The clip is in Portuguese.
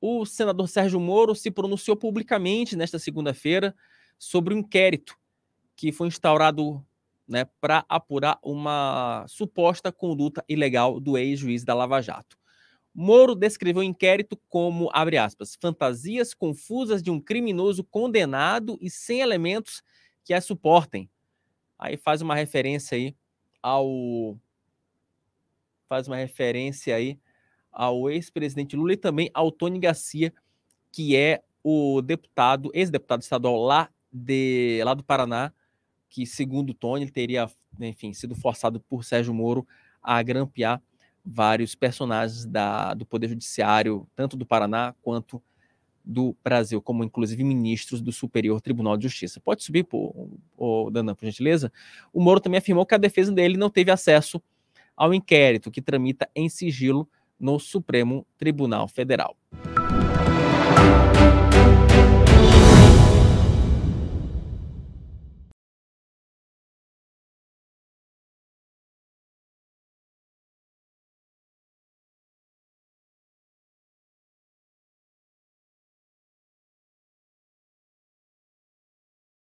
o senador Sérgio Moro se pronunciou publicamente nesta segunda-feira sobre o um inquérito que foi instaurado né, para apurar uma suposta conduta ilegal do ex-juiz da Lava Jato. Moro descreveu o inquérito como, abre aspas, fantasias confusas de um criminoso condenado e sem elementos que a suportem. Aí faz uma referência aí ao. Faz uma referência aí ao ex-presidente Lula e também ao Tony Garcia, que é o deputado, ex-deputado estadual lá, de, lá do Paraná, que, segundo Tony, teria, enfim, sido forçado por Sérgio Moro a grampear vários personagens da, do Poder Judiciário, tanto do Paraná quanto do Brasil, como inclusive ministros do Superior Tribunal de Justiça. Pode subir, pô, pô, Danã, por gentileza? O Moro também afirmou que a defesa dele não teve acesso ao inquérito que tramita em sigilo no Supremo Tribunal Federal.